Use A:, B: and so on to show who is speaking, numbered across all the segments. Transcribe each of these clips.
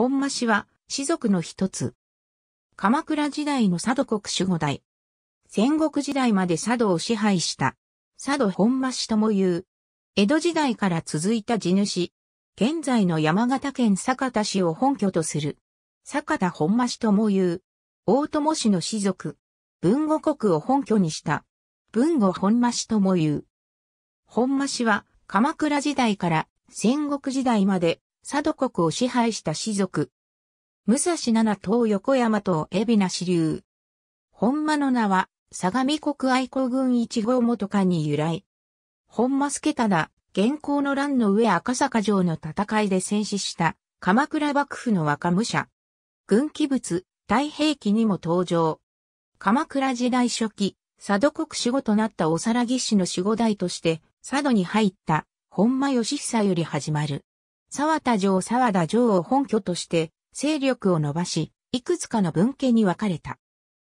A: 本間氏は、士族の一つ。鎌倉時代の佐渡国守護代。戦国時代まで佐渡を支配した。佐渡本間氏とも言う。江戸時代から続いた地主。現在の山形県酒田市を本拠とする。酒田本間氏とも言う。大友氏の氏族。文後国を本拠にした。文後本間氏とも言う。本間氏は鎌倉時代から戦国時代まで佐渡国を支配した士族。武蔵七島横山と海老名支流。本間の名は、相模国愛好軍一号元館に由来。本間助忠、現行の乱の上赤坂城の戦いで戦死した、鎌倉幕府の若武者。軍記物、太平記にも登場。鎌倉時代初期、佐渡国守護となったおさらぎ氏の守護代として、佐渡に入った、本間義久より始まる。沢田城沢田城を本拠として勢力を伸ばし、いくつかの文献に分かれた。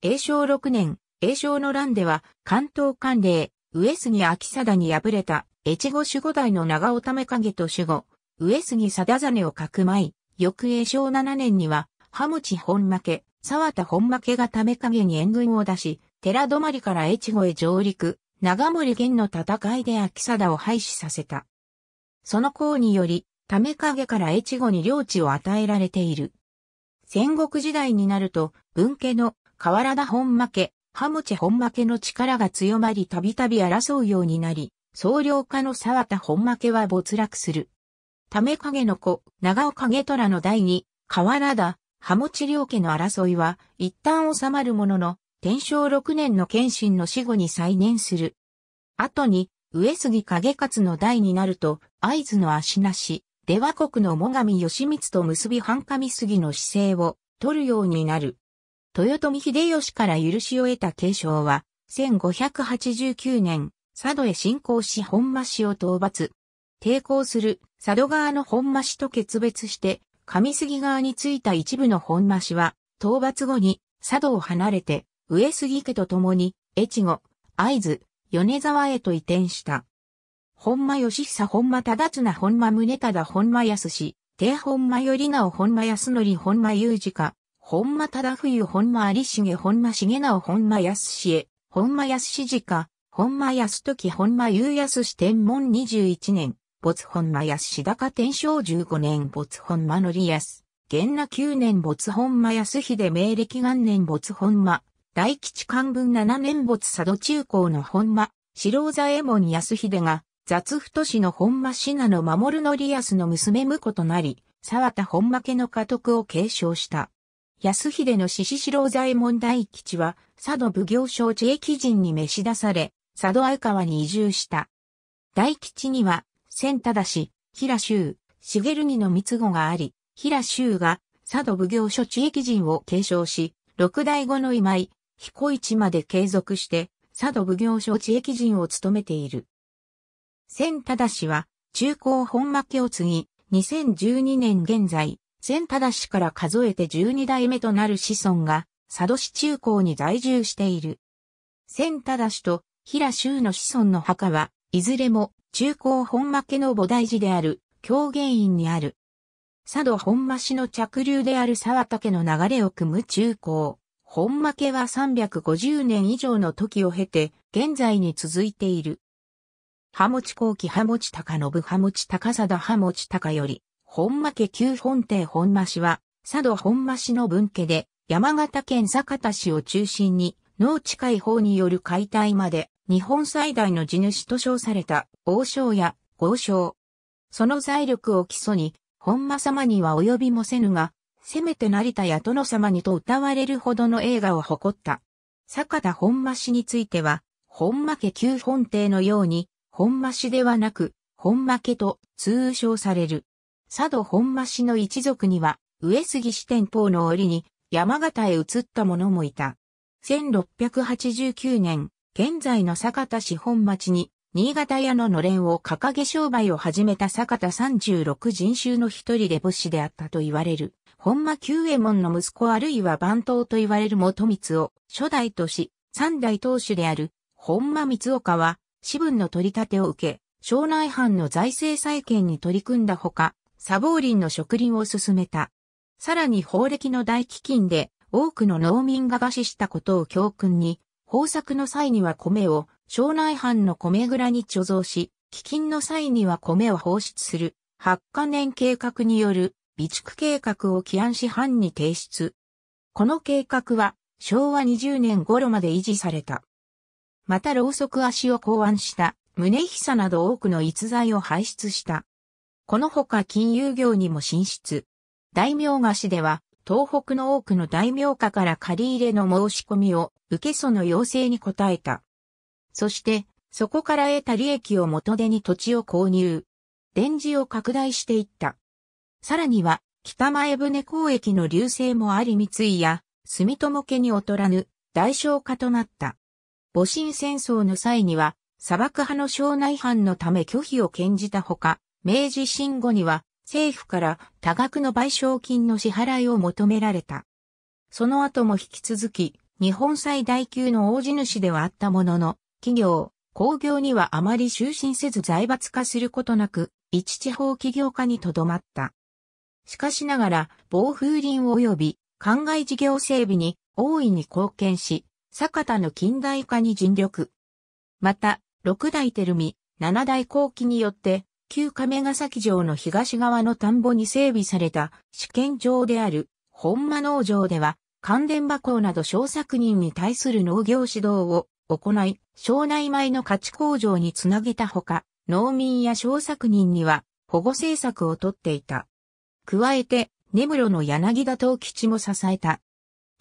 A: 永正6年、永正の乱では、関東管令、上杉秋貞に敗れた、越後守護代の長尾為影と守護、上杉貞真をかくまい、翌永正7年には、葉持本負け、沢田本負けが為影に援軍を出し、寺泊から越後へ上陸、長森源の戦いで秋貞を廃止させた。その功により、ため影から越後に領地を与えられている。戦国時代になると、文家の河原田本負け、ハムチ本負けの力が強まりたびたび争うようになり、総領家の沢田本負けは没落する。ため影の子、長尾影虎の第二、河原田、ハムチ領家の争いは、一旦収まるものの、天正六年の謙信の死後に再燃する。後に、上杉影勝の代になると、合図の足なし、出羽国の最上義満と結び半神杉の姿勢を取るようになる。豊臣秀吉から許しを得た継承は、1589年、佐渡へ侵攻し本間氏を討伐。抵抗する佐渡側の本間氏と決別して、上杉側についた一部の本間氏は、討伐後に佐渡を離れて、上杉家と共に、越後、会津、米沢へと移転した。本間義久本間忠綱本間宗忠本間康氏、帝本間頼直本間康則本間裕二家、本間忠冬本間有重本間重直本間康氏本間康氏か、本間康時本間裕康氏天文21年、没本間康高天正15年没本間則康。元那9年没本間康秀明暦元年没本間、大吉漢文7年没佐渡中高の本間、白左衛門康秀が、雑太氏の本間信濃守のリアスの娘婿となり、沢田本間家の家督を継承した。安秀の獅子四郎左衛門大吉は、佐渡奉行所地域人に召し出され、佐渡愛川に移住した。大吉には、千忠氏、平州、茂にの三つ子があり、平州が佐渡奉行所地域人を継承し、六代後の今井、彦市まで継続して、佐渡奉行所地域人を務めている。千忠氏は、中高本負けを継ぎ、2012年現在、千忠氏から数えて12代目となる子孫が、佐渡市中高に在住している。千忠氏と平州の子孫の墓は、いずれも中高本負けの菩提寺である、狂言院にある。佐渡本間氏の着流である沢竹の流れを組む中高。本負けは350年以上の時を経て、現在に続いている。羽持後期羽持高信羽持高貞羽持高より、本間家旧本邸本間氏は、佐渡本間氏の分家で、山形県酒田市を中心に、農地解放による解体まで、日本最大の地主と称された、王将や豪将。その財力を基礎に、本間様には及びもせぬが、せめて成田や殿様にと歌われるほどの映画を誇った。坂田本間氏については、本間家旧本邸のように、本増ではなく、本負家と通称される。佐渡本増の一族には、上杉支店等の折に山形へ移った者もいた。1689年、現在の坂田市本町に、新潟屋ののれんを掲げ商売を始めた坂田36人衆の一人で母子であったと言われる、本間久右衛門の息子あるいは番頭と言われる元光を初代とし、三代当主である本間光岡は、私分の取り立てを受け、省内藩の財政再建に取り組んだほか、砂防林の植林を進めた。さらに法暦の大飢饉で多くの農民が餓死したことを教訓に、豊作の際には米を省内藩の米蔵に貯蔵し、飢饉の際には米を放出する八カ年計画による備蓄計画を起案し藩に提出。この計画は昭和20年頃まで維持された。またろうそく足を考案した、宗久など多くの逸材を輩出した。このほか金融業にも進出。大名菓子では、東北の多くの大名家から借り入れの申し込みを受けその要請に応えた。そして、そこから得た利益を元手に土地を購入。電磁を拡大していった。さらには、北前船交易の流星もあり三井や、住友家に劣らぬ、大商家となった。戊辰戦争の際には、砂漠派の省内犯のため拒否を禁じたほか、明治新後には政府から多額の賠償金の支払いを求められた。その後も引き続き、日本最大級の大地主ではあったものの、企業、工業にはあまり就寝せず財閥化することなく、一地方企業家にとどまった。しかしながら、防風林及び灌漑事業整備に大いに貢献し、坂田の近代化に尽力。また、六代照美、七代後期によって、旧亀ヶ崎城の東側の田んぼに整備された試験場である本間農場では、関電馬校など小作人に対する農業指導を行い、庄内米の価値向上につなげたほか、農民や小作人には保護政策をとっていた。加えて、根室の柳田藤吉も支えた。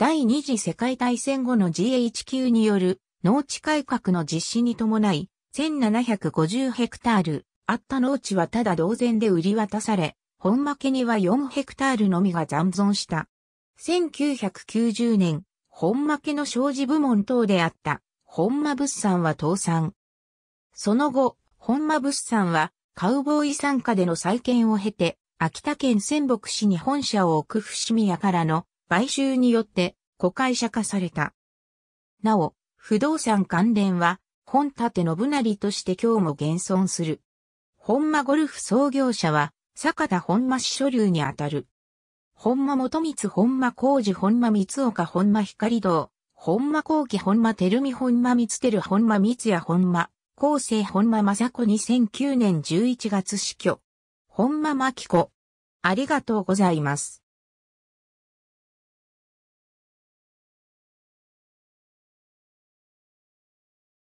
A: 第二次世界大戦後の GHQ による農地改革の実施に伴い、1750ヘクタールあった農地はただ同然で売り渡され、本負けには4ヘクタールのみが残存した。1990年、本負けの商事部門等であった、本間物産は倒産。その後、本間物産は、カウボーイ参加での再建を経て、秋田県仙北市に本社を置く伏見屋からの買収によって子会社化された。なお、不動産関連は、本立て信成として今日も現存する。本間ゴルフ創業者は、坂田本間市所流にあたる。本間元光本間浩二本間光岡本間光堂、本間光輝本間照美本間光照本間光也本間、後世本間正子2009年11月死去。本間真希子。ありがとうございます。